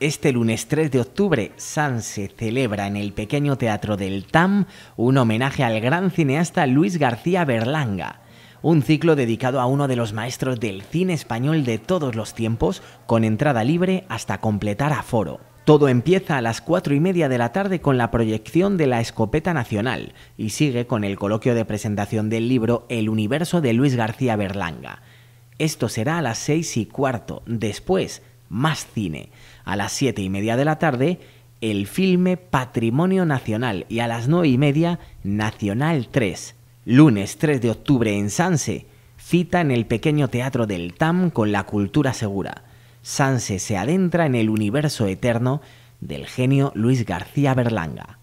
Este lunes 3 de octubre, San se celebra en el pequeño teatro del TAM un homenaje al gran cineasta Luis García Berlanga. Un ciclo dedicado a uno de los maestros del cine español de todos los tiempos, con entrada libre hasta completar aforo. Todo empieza a las 4 y media de la tarde con la proyección de La Escopeta Nacional y sigue con el coloquio de presentación del libro El universo de Luis García Berlanga. Esto será a las 6 y cuarto. Después, más cine. A las 7 y media de la tarde, el filme Patrimonio Nacional. Y a las 9 y media, Nacional 3. Lunes 3 de octubre en Sanse. Cita en el pequeño teatro del TAM con la cultura segura. Sanse se adentra en el universo eterno del genio Luis García Berlanga.